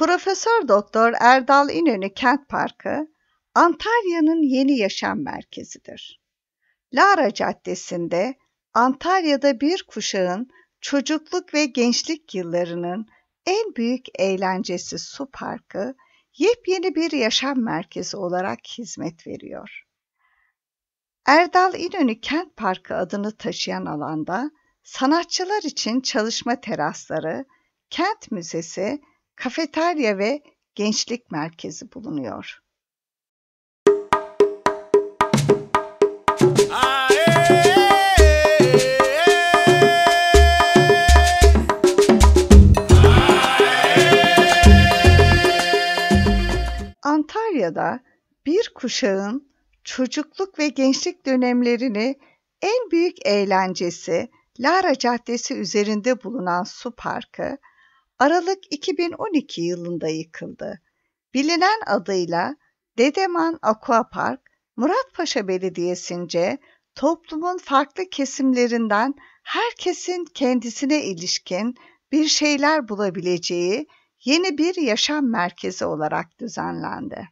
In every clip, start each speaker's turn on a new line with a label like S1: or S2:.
S1: Profesör Doktor Erdal İnönü Kent Parkı Antalya'nın yeni yaşam merkezidir. Lara Caddesi'nde Antalya'da bir kuşağın çocukluk ve gençlik yıllarının en büyük eğlencesi Su Parkı yepyeni bir yaşam merkezi olarak hizmet veriyor. Erdal İnönü Kent Parkı adını taşıyan alanda sanatçılar için çalışma terasları, kent müzesi kafeterya ve gençlik merkezi bulunuyor. Antalya'da bir kuşağın çocukluk ve gençlik dönemlerini en büyük eğlencesi Lara Caddesi üzerinde bulunan su parkı Aralık 2012 yılında yıkıldı. Bilinen adıyla Dedeman Aquapark, Muratpaşa Belediyesi'nce toplumun farklı kesimlerinden herkesin kendisine ilişkin bir şeyler bulabileceği yeni bir yaşam merkezi olarak düzenlendi.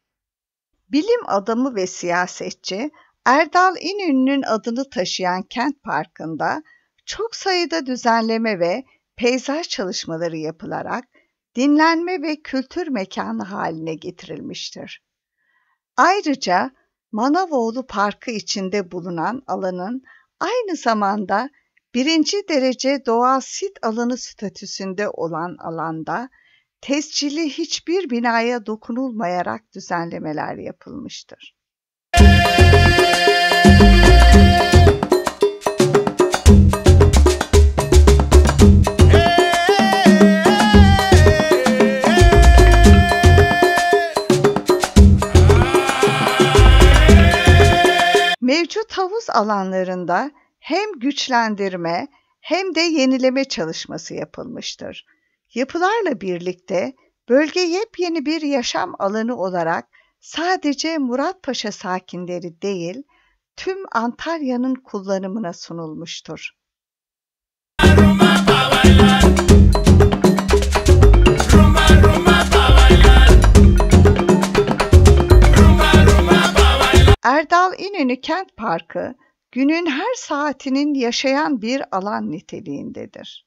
S1: Bilim adamı ve siyasetçi Erdal İnönü'nün adını taşıyan kent parkında çok sayıda düzenleme ve peyzaj çalışmaları yapılarak dinlenme ve kültür mekanı haline getirilmiştir. Ayrıca Manavoğlu Parkı içinde bulunan alanın aynı zamanda birinci derece doğa sit alanı statüsünde olan alanda tescilli hiçbir binaya dokunulmayarak düzenlemeler yapılmıştır. Müzik havuz alanlarında hem güçlendirme hem de yenileme çalışması yapılmıştır. Yapılarla birlikte bölge yepyeni bir yaşam alanı olarak sadece Muratpaşa sakinleri değil, tüm Antalya'nın kullanımına sunulmuştur. Erdal İnönü Kent Parkı günün her saatinin yaşayan bir alan niteliğindedir.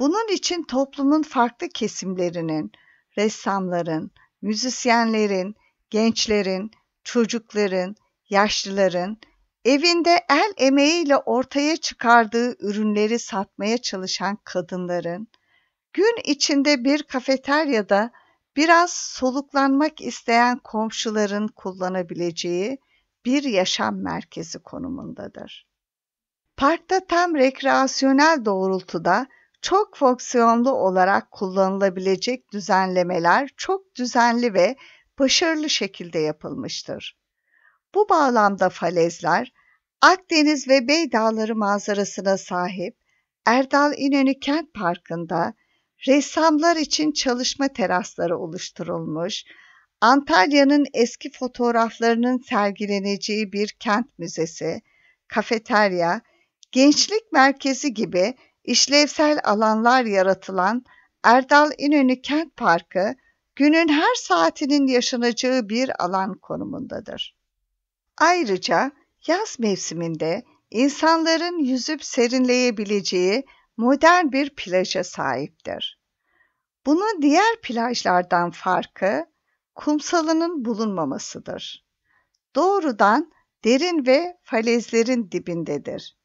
S1: Bunun için toplumun farklı kesimlerinin, ressamların, müzisyenlerin, gençlerin, çocukların, yaşlıların evinde el emeğiyle ortaya çıkardığı ürünleri satmaya çalışan kadınların, gün içinde bir kafeteryada Biraz soluklanmak isteyen komşuların kullanabileceği bir yaşam merkezi konumundadır. Parkta tam rekreasyonel doğrultuda çok fonksiyonlu olarak kullanılabilecek düzenlemeler çok düzenli ve başarılı şekilde yapılmıştır. Bu bağlamda falezler Akdeniz ve Beydağları manzarasına sahip Erdal İnönü Kent Parkı'nda Ressamlar için çalışma terasları oluşturulmuş, Antalya'nın eski fotoğraflarının sergileneceği bir kent müzesi, kafeterya, gençlik merkezi gibi işlevsel alanlar yaratılan Erdal İnönü Kent Parkı, günün her saatinin yaşanacağı bir alan konumundadır. Ayrıca yaz mevsiminde insanların yüzüp serinleyebileceği modern bir plaja sahiptir. Bunun diğer plajlardan farkı kumsalının bulunmamasıdır. Doğrudan derin ve falezlerin dibindedir.